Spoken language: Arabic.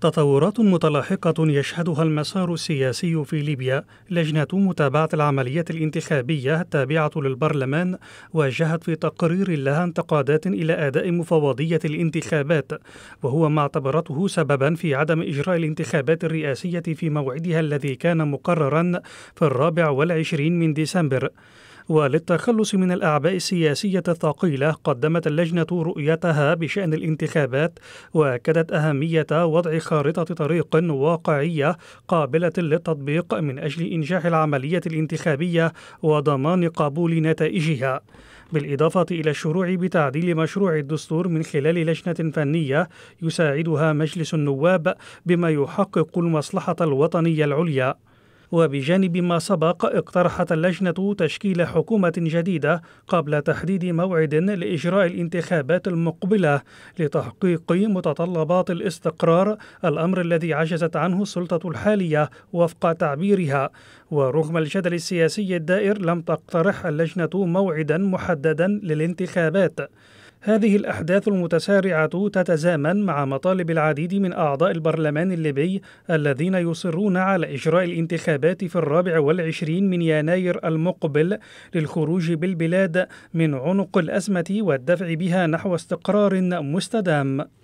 تطورات متلاحقة يشهدها المسار السياسي في ليبيا لجنة متابعة العملية الانتخابية التابعة للبرلمان واجهت في تقرير لها انتقادات إلى أداء مفوضية الانتخابات وهو ما اعتبرته سببا في عدم إجراء الانتخابات الرئاسية في موعدها الذي كان مقررا في الرابع والعشرين من ديسمبر وللتخلص من الأعباء السياسية الثقيلة قدمت اللجنة رؤيتها بشأن الانتخابات وأكدت أهمية وضع خارطة طريق واقعية قابلة للتطبيق من أجل إنجاح العملية الانتخابية وضمان قبول نتائجها. بالإضافة إلى الشروع بتعديل مشروع الدستور من خلال لجنة فنية يساعدها مجلس النواب بما يحقق المصلحة الوطنية العليا. وبجانب ما سبق اقترحت اللجنة تشكيل حكومة جديدة قبل تحديد موعد لإجراء الانتخابات المقبلة لتحقيق متطلبات الاستقرار الأمر الذي عجزت عنه السلطة الحالية وفق تعبيرها ورغم الجدل السياسي الدائر لم تقترح اللجنة موعدا محددا للانتخابات هذه الأحداث المتسارعة تتزامن مع مطالب العديد من أعضاء البرلمان الليبي الذين يصرون على إجراء الانتخابات في الرابع والعشرين من يناير المقبل للخروج بالبلاد من عنق الأزمة والدفع بها نحو استقرار مستدام